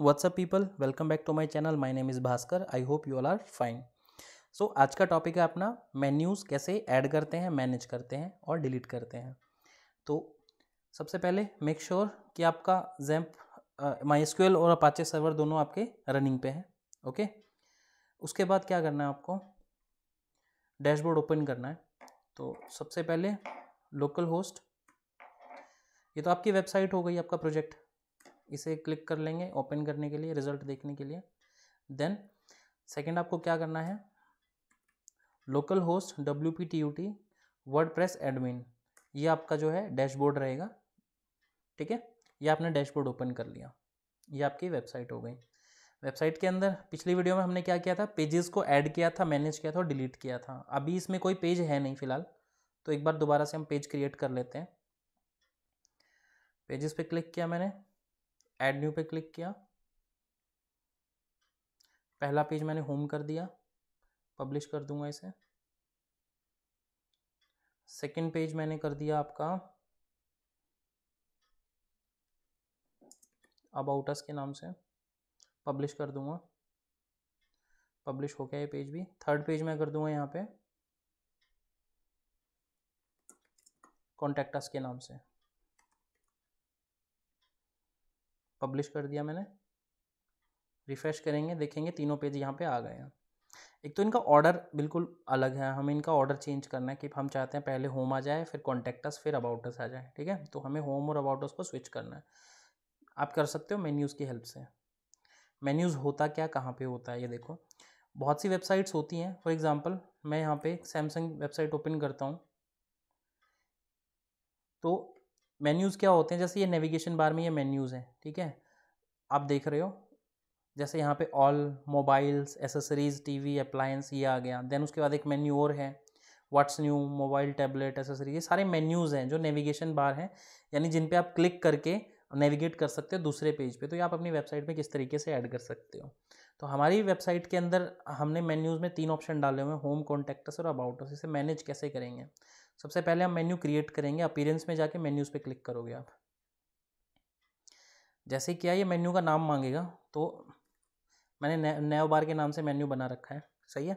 WhatsApp people welcome back to my channel my name is Bhaskar I hope you all are fine so आज का topic है अपना menus कैसे add करते हैं मैनेज करते हैं और डिलीट करते हैं तो सबसे पहले मेक श्योर sure कि आपका जैम्प माई uh, और अपाचे सर्वर दोनों आपके रनिंग पे हैं ओके okay? उसके बाद क्या करना है आपको डैशबोर्ड ओपन करना है तो सबसे पहले लोकल होस्ट ये तो आपकी वेबसाइट हो गई आपका प्रोजेक्ट इसे क्लिक कर लेंगे ओपन करने के लिए रिजल्ट देखने के लिए देन सेकेंड आपको क्या करना है localhost W P T U T WordPress admin ये आपका जो है डैशबोर्ड रहेगा ठीक है ये आपने डैशबोर्ड ओपन कर लिया ये आपकी वेबसाइट हो गई वेबसाइट के अंदर पिछली वीडियो में हमने क्या किया था पेजेस को ऐड किया था मैनेज किया था और डिलीट किया था अभी इसमें कोई पेज है नहीं फिलहाल तो एक बार दोबारा से हम पेज क्रिएट कर लेते हैं पेजेस पे क्लिक किया मैंने ऐड न्यू पे क्लिक किया पहला पेज मैंने होम कर दिया पब्लिश कर दूंगा इसे सेकेंड पेज मैंने कर दिया आपका अबाउट अस के नाम से पब्लिश कर दूंगा पब्लिश हो गया ये पेज भी थर्ड पेज मैं कर दूंगा यहाँ पे कॉन्टैक्ट अस के नाम से पब्लिश कर दिया मैंने रिफ़्रेश करेंगे देखेंगे तीनों पेज यहाँ पे आ गए हैं एक तो इनका ऑर्डर बिल्कुल अलग है हमें इनका ऑर्डर चेंज करना है कि हम चाहते हैं पहले होम आ जाए फिर कॉन्टेक्टस फिर अबाउटस आ जाए ठीक है तो हमें होम और अबाउट को स्विच करना है आप कर सकते हो मेन्यूज़ की हेल्प से मेन्यूज़ होता क्या कहाँ पर होता है ये देखो बहुत सी वेबसाइट्स होती हैं फॉर एग्ज़ाम्पल मैं यहाँ पर सैमसंग वेबसाइट ओपन करता हूँ तो मेन्यूज़ क्या होते हैं जैसे ये नेविगेशन बार में ये मेन्यूज़ हैं ठीक है आप देख रहे हो जैसे यहाँ पे all mobiles accessories TV appliance ये आ गया देन उसके बाद एक मेन्यू और है what's new mobile tablet accessories ये सारे मेन्यूज़ हैं जो नेविगेशन बार हैं यानी जिन पे आप क्लिक करके नेविगेट कर सकते हो दूसरे पेज पे तो ये आप अपनी वेबसाइट में किस तरीके से ऐड कर सकते हो तो हमारी वेबसाइट के अंदर हमने मेन्यूज़ में तीन ऑप्शन डाले हुए हैं होम कॉन्टैक्ट और अबाउट अस इसे मैनेज कैसे करेंगे सबसे पहले हम मेन्यू क्रिएट करेंगे अपीरेंस में जाके मेन्यूज़ पे क्लिक करोगे आप जैसे क्या ये मेन्यू का नाम मांगेगा तो मैंने नैव बार के नाम से मेन्यू बना रखा है सही है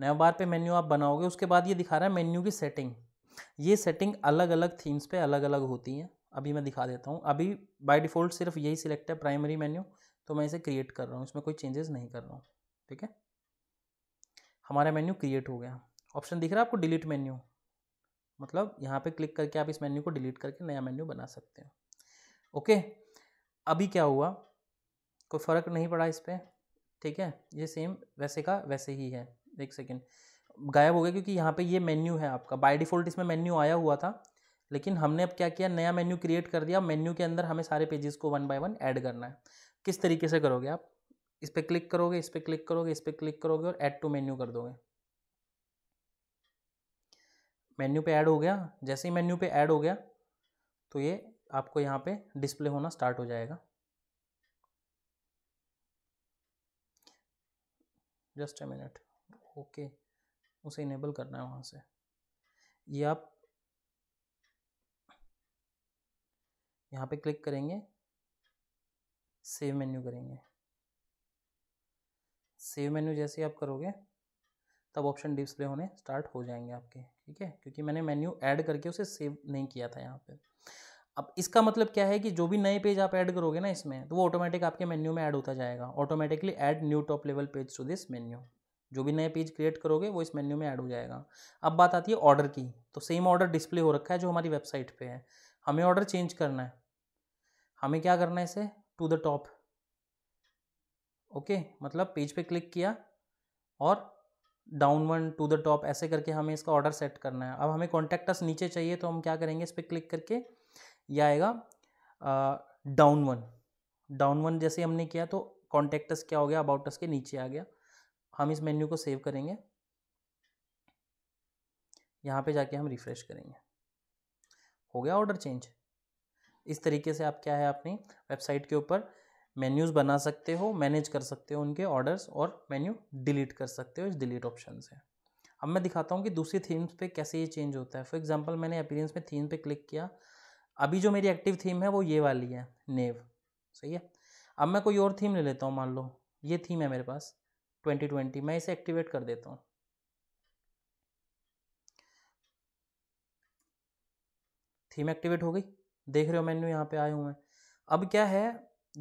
नैव बार पे मेन्यू आप बनाओगे उसके बाद ये दिखा रहा है मेन्यू की सेटिंग ये सेटिंग अलग अलग थीम्स पे अलग अलग होती हैं अभी मैं दिखा देता हूँ अभी बाय डिफ़ॉल्ट सिर्फ यही सिलेक्ट है प्राइमरी मेन्यू तो मैं इसे क्रिएट कर रहा हूँ इसमें कोई चेंजेस नहीं कर रहा हूँ ठीक है हमारा मेन्यू क्रिएट हो गया ऑप्शन दिख रहा है आपको डिलीट मेन्यू मतलब यहाँ पे क्लिक करके आप इस मेन्यू को डिलीट करके नया मेन्यू बना सकते हो ओके अभी क्या हुआ कोई फ़र्क नहीं पड़ा इस पर ठीक है ये सेम वैसे का वैसे ही है एक सेकेंड गायब हो गया क्योंकि यहाँ पे ये मेन्यू है आपका बाय डिफ़ॉल्ट इसमें मेन्यू आया हुआ था लेकिन हमने अब क्या किया नया मेन्यू क्रिएट कर दिया मेन्यू के अंदर हमें सारे पेजेस को वन बाय वन ऐड करना है किस तरीके से करोगे आप इस पर क्लिक करोगे इस पर क्लिक करोगे इस पर क्लिक करोगे और ऐड टू मेन्यू कर दोगे मेन्यू पे ऐड हो गया जैसे ही मेन्यू पे ऐड हो गया तो ये आपको यहाँ पे डिस्प्ले होना स्टार्ट हो जाएगा जस्ट ए मिनट ओके उसे इनेबल करना है वहाँ से ये आप यहाँ पे क्लिक करेंगे सेव मेन्यू करेंगे सेव मेन्यू जैसे आप करोगे तब ऑप्शन डिस्प्ले होने स्टार्ट हो जाएंगे आपके ठीक है क्योंकि मैंने मेन्यू ऐड करके उसे सेव नहीं किया था यहाँ पे अब इसका मतलब क्या है कि जो भी नए पेज आप ऐड करोगे ना इसमें तो वो ऑटोमेटिक आपके मेन्यू में ऐड होता जाएगा automatically add new top level page to this menu जो भी नए पेज क्रिएट करोगे वो इस मेन्यू में ऐड हो जाएगा अब बात आती है ऑर्डर की तो सेम ऑर्डर डिस्प्ले हो रखा है जो हमारी वेबसाइट पर है हमें ऑर्डर चेंज करना है हमें क्या करना है इसे टू द टॉप ओके मतलब पेज पे क्लिक किया और down one to the top ऐसे करके हमें इसका ऑर्डर सेट करना है अब हमें कॉन्टैक्ट अस नीचे चाहिए तो हम क्या करेंगे इस पर क्लिक करके यह आएगा डाउन वन डाउन वन जैसे हमने किया तो कॉन्टैक्ट अस क्या हो गया अबाउट अस के नीचे आ गया हम इस मेन्यू को सेव करेंगे यहाँ पे जाके हम रिफ़्रेश करेंगे हो गया ऑर्डर चेंज इस तरीके से आप क्या है अपनी वेबसाइट के ऊपर मेन्यूज़ बना सकते हो मैनेज कर सकते हो उनके ऑर्डर्स और मेन्यू डिलीट कर सकते हो इस डिलीट ऑप्शन से अब मैं दिखाता हूँ कि दूसरी थीम्स पे कैसे ये चेंज होता है फॉर एग्जांपल मैंने अपीरेंस में थीम पे क्लिक किया अभी जो मेरी एक्टिव थीम है वो ये वाली है नेव सही है अब मैं कोई और थीम ले लेता हूँ मान लो ये थीम है मेरे पास ट्वेंटी ट्वेंटी मैं इसे एक्टिवेट कर देता हूँ थीम एक्टिवेट हो गई देख रहे हो मेन्यू यहाँ पे आए हुए हैं अब क्या है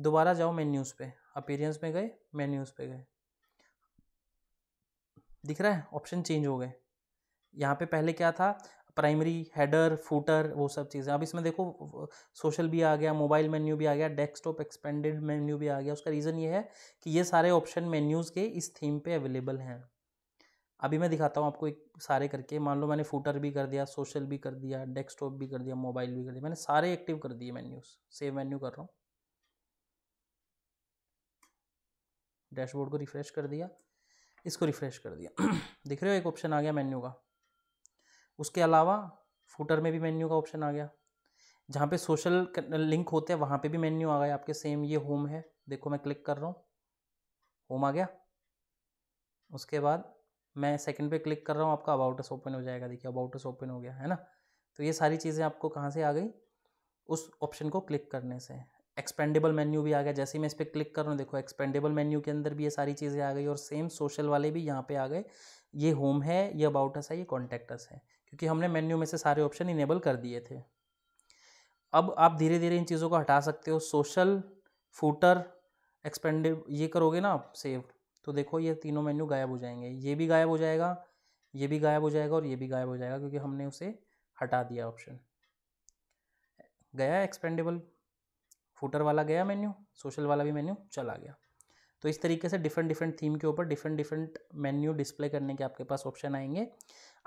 दोबारा जाओ मेन्यूज़ पे अपीरियंस में गए मेन्यूज़ पे गए दिख रहा है ऑप्शन चेंज हो गए यहाँ पे पहले क्या था प्राइमरी हेडर फूटर वो सब चीज़ें अब इसमें देखो सोशल भी आ गया मोबाइल मेन्यू भी आ गया डेस्कटॉप एक्सपेंडेड मेन्यू भी आ गया उसका रीज़न ये है कि ये सारे ऑप्शन मेन्यूज़ के इस थीम पे अवेलेबल हैं अभी मैं दिखाता हूँ आपको एक सारे करके मान लो मैंने फूटर भी कर दिया सोशल भी कर दिया डेस्कटॉप भी कर दिया मोबाइल भी कर दिया मैंने सारे एक्टिव कर दिए मेन्यूज़ सेव मेन्यू कर रहा हूँ डैशबोर्ड को रिफ़्रेश कर दिया इसको रिफ़्रेश कर दिया दिख रहे हो एक ऑप्शन आ गया मेन्यू का उसके अलावा फूटर में भी मेन्यू का ऑप्शन आ गया जहाँ पे सोशल लिंक होते हैं वहाँ पे भी मेन्यू आ गया आपके सेम ये होम है देखो मैं क्लिक कर रहा हूँ होम आ गया उसके बाद मैं सेकंड पे क्लिक कर रहा हूँ आपका अबाउटस ओपन हो जाएगा देखिए अबाउटस ओपन हो गया है ना तो ये सारी चीज़ें आपको कहाँ से आ गई उस ऑप्शन को क्लिक करने से एक्सपेंडेबल मेन्यू भी आ गया जैसे ही मैं इस पर क्लिक कर रहा हूँ देखो एक्सपेंडेबल मेन्यू के अंदर भी ये सारी चीज़ें आ गई और सेम सोशल वाले भी यहाँ पे आ गए ये होम है ये अबाउटस है ये कॉन्टेक्टस है क्योंकि हमने मेन्यू में से सारे ऑप्शन इनेबल कर दिए थे अब आप धीरे धीरे इन चीज़ों को हटा सकते हो सोशल फूटर एक्सपेंडेब ये करोगे ना आप सेव तो देखो ये तीनों मेन्यू गायब हो जाएंगे ये भी गायब हो जाएगा ये भी गायब हो जाएगा और ये भी गायब हो जाएगा क्योंकि हमने उसे हटा दिया ऑप्शन गया एक्सपेंडेबल फूटर वाला गया मेन्यू सोशल वाला भी मेन्यू चला गया तो इस तरीके से डिफरेंट डिफरेंट थीम के ऊपर डिफरेंट डिफरेंट मेन्यू डिस्प्ले करने के आपके पास ऑप्शन आएंगे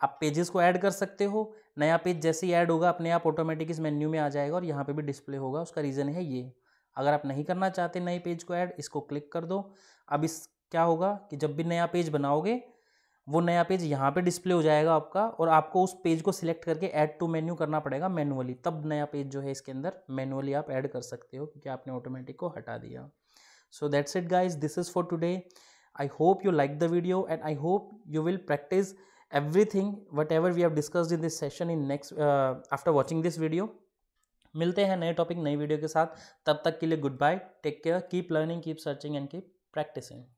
आप पेजेस को ऐड कर सकते हो नया पेज जैसे ही ऐड होगा अपने आप ऑटोमेटिक इस मेन्यू में आ जाएगा और यहाँ पे भी डिस्प्ले होगा उसका रीज़न है ये अगर आप नहीं करना चाहते नए पेज को ऐड इसको क्लिक कर दो अब इस क्या होगा कि जब भी नया पेज बनाओगे वो नया पेज यहाँ पे डिस्प्ले हो जाएगा आपका और आपको उस पेज को सिलेक्ट करके ऐड टू मेन्यू करना पड़ेगा मैनुअली तब नया पेज जो है इसके अंदर मैनुअली आप ऐड कर सकते हो क्योंकि आपने ऑटोमेटिक को हटा दिया so that's it guys this is for today I hope you like the video and I hope you will practise everything whatever we have discussed in this session in next after watching this video मिलते हैं नए topic नई video के साथ तब तक के लिए good bye take care keep learning keep searching and keep practising